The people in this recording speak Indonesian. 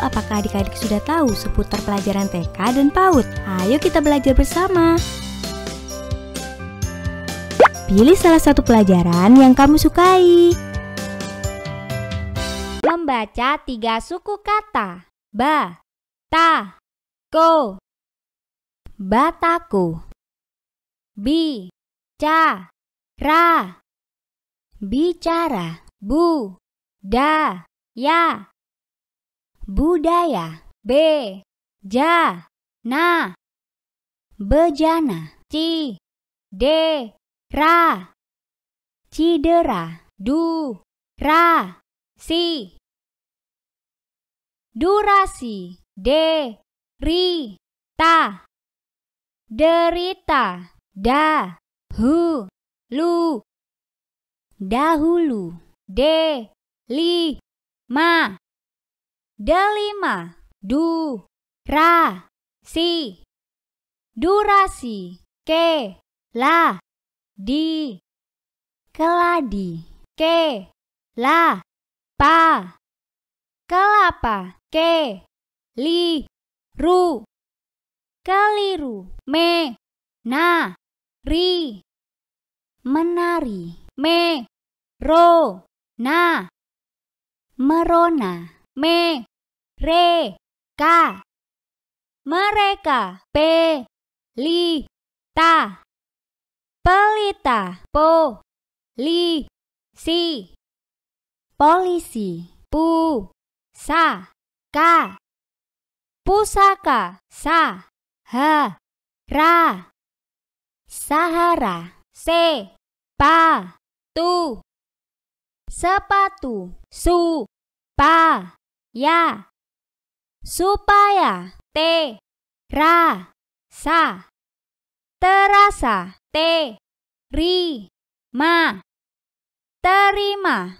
apakah adik-adik sudah tahu seputar pelajaran TK dan PAUD? Ayo kita belajar bersama! Pilih salah satu pelajaran yang kamu sukai. Membaca tiga suku kata. Ba, ta, ko. Bataku. Bi, ca, ra. Bicara. Bu, da, ya, budaya b ja na bejana c d ra cidera du ra si durasi d ri ta derita da hu lu dahulu d li ma Delima, du, ra, si, durasi, ke, la, di, keladi, ke, la, pa, kelapa, ke, li, ru, keliru, me, na, ri, menari, me, ro, na, merona, me, re ka mereka p li ta pelita po li si polisi pu sa ka pusaka sa ha ra sahara se pa tu sepatu su pa ya supaya te ra sa terasa te ri ma terima